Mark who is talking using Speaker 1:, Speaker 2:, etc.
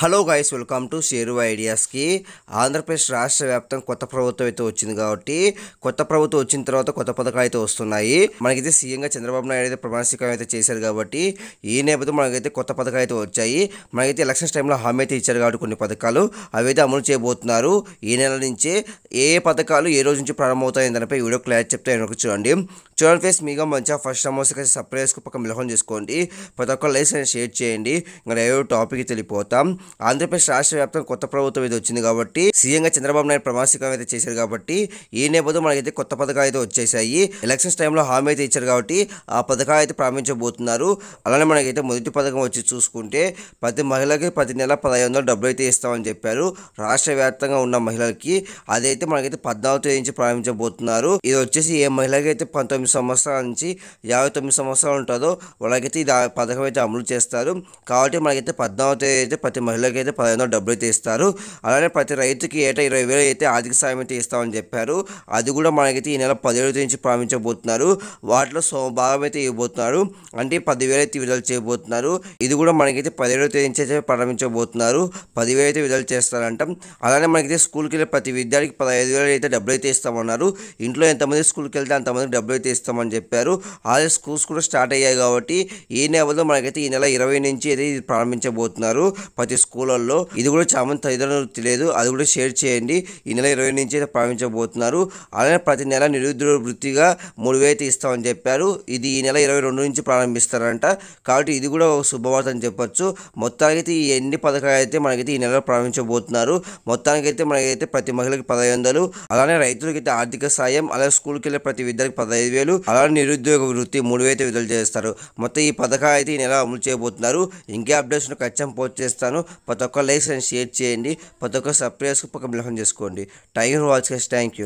Speaker 1: hello guys welcome to Sheru ఐడియాస్కి ఆంధ్రప్రదేశ్ రాష్ట్ర వ్యాప్తం కొత్త ప్రభుత్వం అయితే వచ్చింది కాబట్టి కొత్త ప్రభుత్వం వచ్చిన తర్వాత కొత్త పథకాలు అయితే వస్తున్నాయి మనకైతే సీఎంగా చంద్రబాబు నాయుడు అయితే ప్రమాణస్వీకారం అయితే చేశారు కాబట్టి ఈ నేపథ్యం మనకైతే కొత్త పథకాలు అయితే వచ్చాయి మనకైతే ఎలక్షన్స్ టైంలో హామీ అయితే ఇచ్చారు కాబట్టి కొన్ని పథకాలు అవి అయితే అమలు చేయబోతున్నారు ఈ నెల నుంచే ఏ పథకాలు ఏ రోజు నుంచి ప్రారంభమవుతాయి దానిపై వీడియో క్లారిటీ చెప్తే చూడండి చూడండి ఫేస్ మీగా మంచిగా ఫస్ట్ కలిసి సప్రైజ్ పక్క మిలహం చేసుకోండి ప్రతి ఒక్క లైక్స్ షేర్ చేయండి ఇంకా టాపిక్ తెలిపోతాం ఆంధ్రప్రదేశ్ రాష్ట్ర వ్యాప్తంగా కొత్త ప్రభుత్వం అయితే వచ్చింది కాబట్టి సీఎంగా చంద్రబాబు నాయుడు ప్రమాణికం అయితే చేశారు కాబట్టి ఈ నేపథ్యం మనకైతే కొత్త పథకాలు అయితే వచ్చేసాయి ఎలక్షన్స్ టైంలో హామీ అయితే ఇచ్చారు కాబట్టి ఆ పథకాలు అయితే ప్రారంభించబోతున్నారు అలానే మనకైతే మొదటి పథకం వచ్చి చూసుకుంటే ప్రతి మహిళకి ప్రతి నెల పదహైదు వందలు డబ్బులు అయితే ఇస్తామని చెప్పారు రాష్ట్ర వ్యాప్తంగా ఉన్న మహిళలకి అదైతే మనకైతే పద్నాలుగు తేదీ నుంచి ప్రారంభించబోతున్నారు ఇది వచ్చేసి ఏ మహిళకి అయితే పంతొమ్మిది సంవత్సరాల నుంచి యాభై తొమ్మిది సంవత్సరాలు ఉంటుందో వాళ్ళకైతే ఇది పథకం అయితే అమలు చేస్తారు కాబట్టి మనకైతే పద్నాలుగు తేదీ అయితే ప్రతి మహిళ అయితే పదిహేను వందలు డబ్బులు అయితే ఇస్తారు అలానే ప్రతి రైతుకి ఏటా ఇరవై వేలు అయితే ఆర్థిక సాయం అయితే ఇస్తామని చెప్పారు అది కూడా మనకైతే ఈ నెల పదిహేడు నుంచి ప్రారంభించబోతున్నారు వాటిలో సోమభాగం అయితే ఇవ్వబోతున్నారు అంటే పదివేలు అయితే విడుదల చేయబోతున్నారు ఇది కూడా మనకైతే పదిహేడు తేదీ నుంచి అయితే ప్రారంభించబోతున్నారు పదివేలు అయితే విడుదల చేస్తారంట అలానే మనకైతే స్కూల్కి వెళ్ళే ప్రతి విద్యార్థికి పదహైదు వేలు అయితే డబ్బులు అయితే ఇస్తామన్నారు ఇంట్లో ఎంతమంది స్కూల్కి వెళ్తే అంతమంది డబ్బులు అయితే ఇస్తామని చెప్పారు అలాగే స్కూల్స్ కూడా స్టార్ట్ అయ్యాయి కాబట్టి ఈ నెలలో మనకైతే ఈ నెల ఇరవై నుంచి అయితే ప్రారంభించబోతున్నారు ప్రతి స్కూళ్ళల్లో ఇది కూడా చాలా మంది తల్లిదండ్రులు తెలియదు అది కూడా షేర్ చేయండి ఈ నెల ఇరవై నుంచి అయితే ప్రారంభించబోతున్నారు అలానే ప్రతి నెల నిరుద్యోగ వృత్తిగా మూడు వేలు ఇస్తామని చెప్పారు ఇది ఈ నెల ఇరవై రెండు నుంచి ప్రారంభిస్తారంట కాబట్టి ఇది కూడా ఒక శుభవార్త అని చెప్పొచ్చు మొత్తానికైతే ఈ ఎన్ని పథకాలు అయితే మనకైతే ఈ నెలలో ప్రారంభించబోతున్నారు మొత్తానికైతే మనకైతే ప్రతి మహిళకి పదహైదు వందలు అలానే రైతులకైతే ఆర్థిక సాయం అలాగే స్కూల్కి వెళ్ళే ప్రతి విద్యార్థికి పదహైదు వేలు అలానే నిరుద్యోగ వృత్తి మూడు వేలు విడుదల చేస్తారు మొత్తం ఈ పథకాలు అయితే ఈ నెల అమలు చేయబోతున్నారు ఇంకే అప్డేట్స్ ఖచ్చితంగా పోస్ట్ చేస్తాను ప్రతి ఒక్క లైక్ అండ్ షేర్ చేయండి ప్రతి ఒక్క సబ్స్క్రైబ్ పక్కన బిల్హం చేసుకోండి టైగర్ వాచ్ థ్యాంక్ యూ